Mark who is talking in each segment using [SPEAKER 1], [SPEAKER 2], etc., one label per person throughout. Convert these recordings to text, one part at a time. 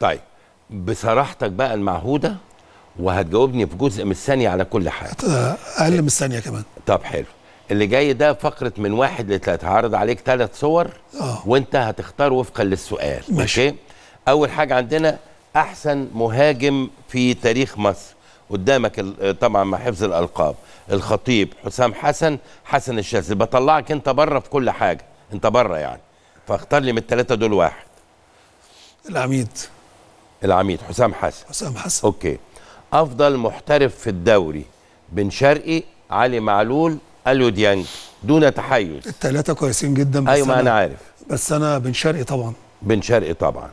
[SPEAKER 1] طيب بصراحتك بقى المعهوده وهتجاوبني في جزء من الثانيه على كل حاجه
[SPEAKER 2] اقل من الثانيه كمان
[SPEAKER 1] طب حلو اللي جاي ده فقره من واحد لثلاثه هعرض عليك ثلاث صور أوه. وانت هتختار وفقا للسؤال ماشي. اوكي اول حاجه عندنا احسن مهاجم في تاريخ مصر قدامك طبعا مع حفظ الالقاب الخطيب حسام حسن حسن الشاذلي بطلعك انت بره في كل حاجه انت بره يعني فاختار لي من الثلاثه دول واحد العميد العميد حسام حسن حسام حسن اوكي افضل محترف في الدوري بن شرقي علي معلول اليو ديانج دون تحيز
[SPEAKER 2] الثلاثه كويسين جدا بس ايوه ما انا عارف بس انا بن شرقي طبعا
[SPEAKER 1] بن شرقي طبعا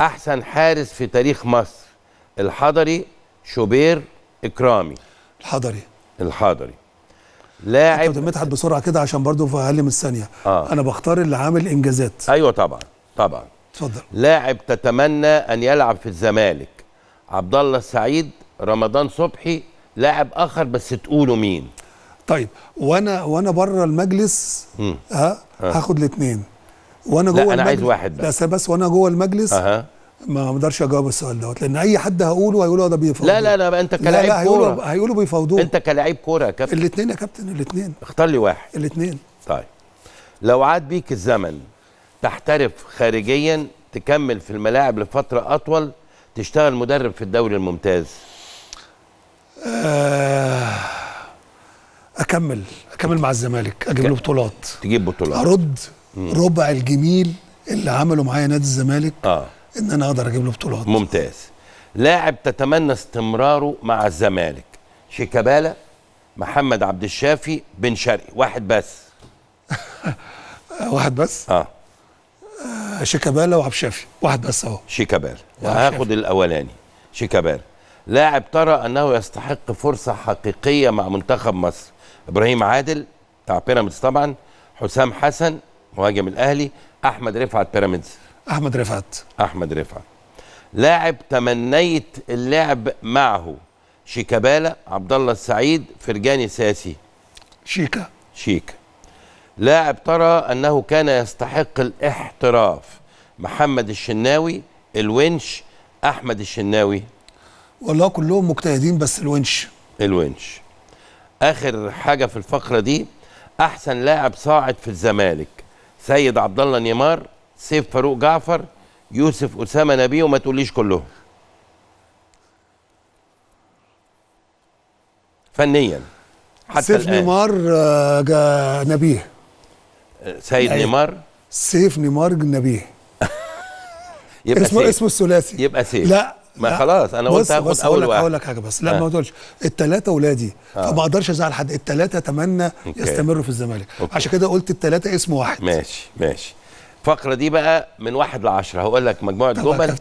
[SPEAKER 1] احسن حارس في تاريخ مصر الحضري شوبير اكرامي الحضري الحضري
[SPEAKER 2] لاعب انت مدحت بسرعه كده عشان برضه اقل من الثانيه آه. انا بختار اللي عامل انجازات
[SPEAKER 1] ايوه طبعا طبعا اتفضل لاعب تتمنى ان يلعب في الزمالك عبد الله السعيد رمضان صبحي لاعب اخر بس تقولوا مين طيب وانا وانا
[SPEAKER 2] بره المجلس ها هاخد الاثنين وانا جوه لا انا المجلس عايز واحد بس بس وانا جوه المجلس أه. ما اقدرش اجاوب السؤال دوت لان اي حد هقوله هيقولوا ده بيفوضوه لا لا لا انت كلاعب كوره هيقولوا
[SPEAKER 1] هيقولوا بيفوضوه انت كلاعب كوره يا كابتن الاثنين يا كابتن الاثنين اختار لي واحد الاثنين طيب لو عاد بيك الزمن تحترف خارجيا تكمل في الملاعب لفتره اطول تشتغل مدرب في الدوري الممتاز
[SPEAKER 2] آه، اكمل اكمل مع الزمالك اجيب له بطولات
[SPEAKER 1] تجيب بطولات ارد ربع
[SPEAKER 2] الجميل اللي عمله معايا نادي الزمالك آه. ان انا اقدر اجيب له بطولات
[SPEAKER 1] ممتاز لاعب تتمنى استمراره مع الزمالك شيكابالا محمد عبد الشافي بن شرقي واحد بس واحد بس اه
[SPEAKER 2] شيكابالا وعبد الشافي واحد بس اهو
[SPEAKER 1] شيكابالا وهاخد الاولاني شيكابالا لاعب ترى انه يستحق فرصه حقيقيه مع منتخب مصر ابراهيم عادل بتاع بيراميدز طبعا حسام حسن مهاجم الاهلي احمد رفعت بيراميدز احمد رفعت احمد رفعت لاعب تمنيت اللعب معه شيكابالا عبد الله السعيد فرجاني ساسي شيكا شيكا لاعب ترى أنه كان يستحق الاحتراف محمد الشناوي الونش أحمد الشناوي
[SPEAKER 2] والله كلهم مجتهدين بس الونش الونش
[SPEAKER 1] آخر حاجة في الفقرة دي أحسن لاعب صاعد في الزمالك سيد عبد الله نيمار سيف فاروق جعفر يوسف أسامة نبيه وما تقوليش كلهم فنيا حتى سيف الآن. نيمار
[SPEAKER 2] آه، نبيه
[SPEAKER 1] سيد أيوة. نيمار
[SPEAKER 2] سيف نيمار نبيه يبقى اسمه سيف. اسمه الثلاثي
[SPEAKER 1] يبقى سيف لا ما لا. خلاص انا قلت هاخد اول واحد هقول لك حاجه بس لا آه. ما
[SPEAKER 2] تقولش الثلاثه ولادي آه. فما اقدرش ازعل حد الثلاثه اتمنى يستمروا في الزمالك عشان كده قلت الثلاثه اسم واحد
[SPEAKER 1] ماشي ماشي الفقره دي بقى من واحد لعشرة هقول لك مجموعه جمل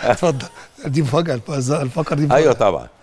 [SPEAKER 2] اتفضل دي مفاجاه الفقره دي مفاجأة. ايوه
[SPEAKER 1] طبعا